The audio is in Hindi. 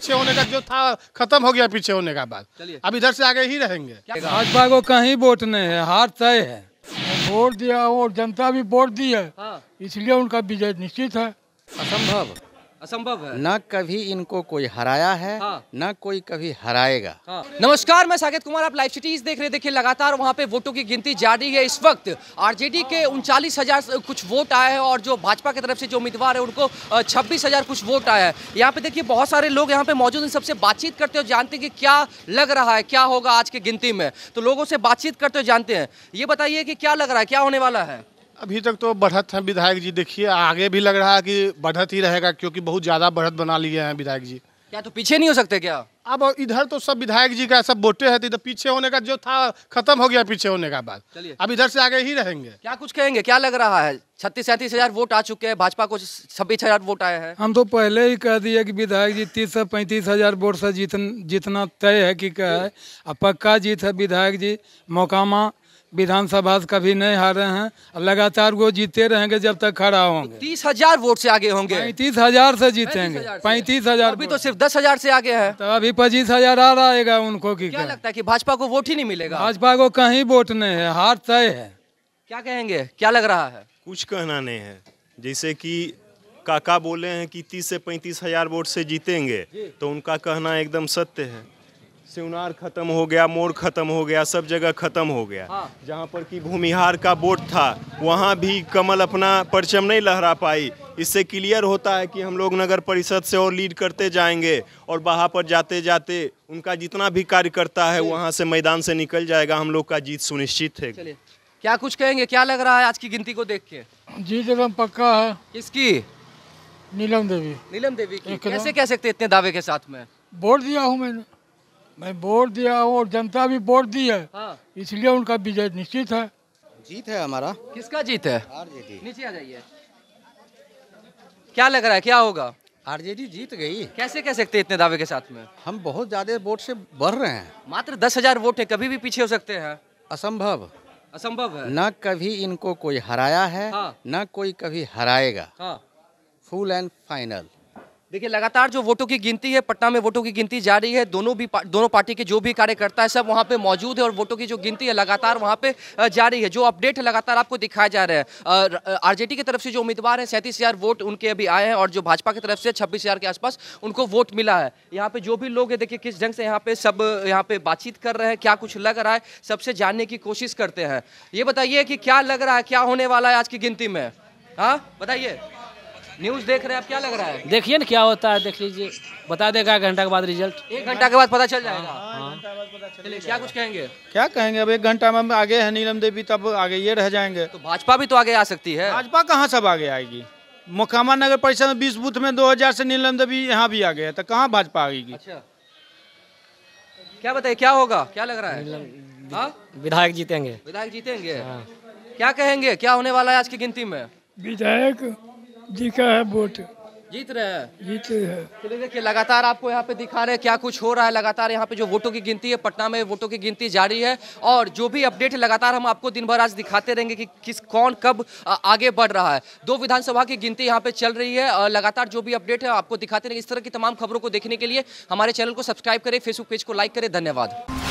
पीछे होने का जो था खत्म हो गया पीछे होने का बाद अब इधर से आगे ही रहेंगे भाजपा को कहीं वोट नहीं है हार तय है वोट दिया और जनता भी वोट दी है हाँ। इसलिए उनका विजय निश्चित है असंभव असंभव है न कभी इनको कोई हराया है हाँ। न कोई कभी हराएगा हाँ। नमस्कार मैं साकेत कुमार आप लाइव सिटीज देख रहे देखिए लगातार वहां पे वोटों की गिनती जारी है इस वक्त आरजेडी के उनचालीस हजार कुछ वोट आए हैं और जो भाजपा की तरफ से जो उम्मीदवार है उनको छब्बीस हजार कुछ वोट आया है यहाँ पे देखिए बहुत सारे लोग यहाँ पे मौजूद हैं सबसे बातचीत करते हो जानते हैं कि क्या लग रहा है क्या होगा आज की गिनती में तो लोगों से बातचीत करते हो जानते हैं ये बताइए कि क्या लग रहा है क्या होने वाला है अभी तक तो बढ़त है विधायक जी देखिए आगे भी लग रहा है कि बढ़त ही रहेगा क्योंकि बहुत ज़्यादा बढ़त बना लिए हैं विधायक जी क्या तो पीछे नहीं हो सकते क्या अब इधर तो सब विधायक जी का सब वोटे है तो पीछे होने का जो था खत्म हो गया पीछे होने का बाद अब इधर से आगे ही रहेंगे क्या कुछ कहेंगे क्या लग रहा है छत्तीस सैंतीस हजार वोट आ चुके हैं भाजपा को छब्बीस हजार वोट आए हैं हम तो पहले ही कह दिए कि विधायक जी तीस से पैंतीस हजार वोट से जीतन, जीतना तय है कि क्या है अब पक्का जीत है विधायक जी मोकामा विधानसभा कभी नहीं हारे हैं लगातार वो जीते रहेंगे जब तक खड़ा होंगे तीस हजार वोट से आगे होंगे पैंतीस हजार से जीतेंगे पैंतीस हजार अभी तो सिर्फ दस हजार से आगे है तो अभी पच्चीस हजार आ रहेगा उनको की क्या, लगता है कि भाजपा को वोट ही नहीं मिलेगा भाजपा को कहीं वोट नहीं है हार तय है क्या कहेंगे क्या लग रहा है कुछ कहना नहीं है जैसे की काका बोले है की तीस से पैंतीस हजार वोट से जीतेंगे तो उनका कहना एकदम सत्य है सिवनार खत्म हो गया मोर खत्म हो गया सब जगह खत्म हो गया हाँ। जहाँ पर कि भूमिहार का वोट था वहाँ भी कमल अपना परचम नहीं लहरा पाई इससे क्लियर होता है कि हम लोग नगर परिषद से और लीड करते जाएंगे और वहाँ पर जाते जाते उनका जितना भी कार्यकर्ता है वहाँ से मैदान से निकल जाएगा हम लोग का जीत सुनिश्चित है क्या कुछ कहेंगे क्या लग रहा है आज की गिनती को देख के जीत एकदम पक्का है किसकी नीलम देवी नीलम देवी की कैसे कह सकते इतने दावे के साथ में वोट दिया हूँ मैंने मैं वोट दिया हूँ और जनता भी वोट दी है हाँ। इसलिए उनका विजय निश्चित है जीत है हमारा किसका जीत है आरजेडी नीचे आ जाइए क्या लग रहा है क्या होगा आरजेडी जीत गई कैसे कह सकते हैं इतने दावे के साथ में हम बहुत ज्यादा वोट से बढ़ रहे हैं मात्र दस हजार वोट है कभी भी पीछे हो सकते हैं असंभव असंभव है न कभी इनको कोई हराया है हाँ। न कोई कभी हराएगा हाँ। फुल एंड फाइनल देखिए लगातार जो वोटों की गिनती है पटना में वोटों की गिनती जारी है दोनों भी पा, दोनों पार्टी के जो भी कार्यकर्ता है सब वहाँ पे मौजूद है और वोटों की जो गिनती है लगातार वहाँ पे जारी है जो अपडेट है लगातार आपको दिखाया जा रहा है आरजेडी की तरफ से जो उम्मीदवार हैं सैंतीस हज़ार वोट उनके अभी आए हैं और जो भाजपा की तरफ से छब्बीस हज़ार के आसपास उनको वोट मिला है यहाँ पर जो भी लोग हैं देखिए किस ढंग से यहाँ पे सब यहाँ पे बातचीत कर रहे हैं क्या कुछ लग रहा है सबसे जानने की कोशिश करते हैं ये बताइए कि क्या लग रहा है क्या होने वाला है आज की गिनती में हाँ बताइए न्यूज देख रहे हैं आप क्या लग रहा है देखिए ना क्या होता है देख लीजिए बता देगा एक घंटा के बाद रिजल्ट एक घंटा के बाद पता चल जाएगा हाँ। हाँ, क्या कुछ कहेंगे क्या कहेंगे अब एक घंटा में आगे है नीलम देवी तब आगे ये रह जाएंगे तो भाजपा भी तो आगे आ सकती है भाजपा कहाँ सब आगे आएगी मोकामा नगर परिषद में बीस बूथ में दो हजार से नीलम देवी यहाँ भी आ गया तो कहाँ भाजपा आएगी अच्छा क्या बताइए क्या होगा क्या लग रहा है हाँ? विधायक जीतेंगे विधायक जीतेंगे क्या कहेंगे क्या होने वाला है आज की गिनती में विधायक दिखा है वोट जीत रहे हैं जीत रहे हैं चलिए देखिए लगातार आपको यहाँ पे दिखा रहे हैं क्या कुछ हो रहा है लगातार यहाँ पे जो वोटों की गिनती है पटना में वोटों की गिनती जारी है और जो भी अपडेट है लगातार हम आपको दिन भर आज दिखाते रहेंगे कि किस कौन कब आगे बढ़ रहा है दो विधानसभा की गिनती यहाँ पे चल रही है लगातार जो भी अपडेट है आपको दिखाते रहेंगे इस तरह की तमाम खबरों को देखने के लिए हमारे चैनल को सब्सक्राइब करें फेसबुक पेज को लाइक करें धन्यवाद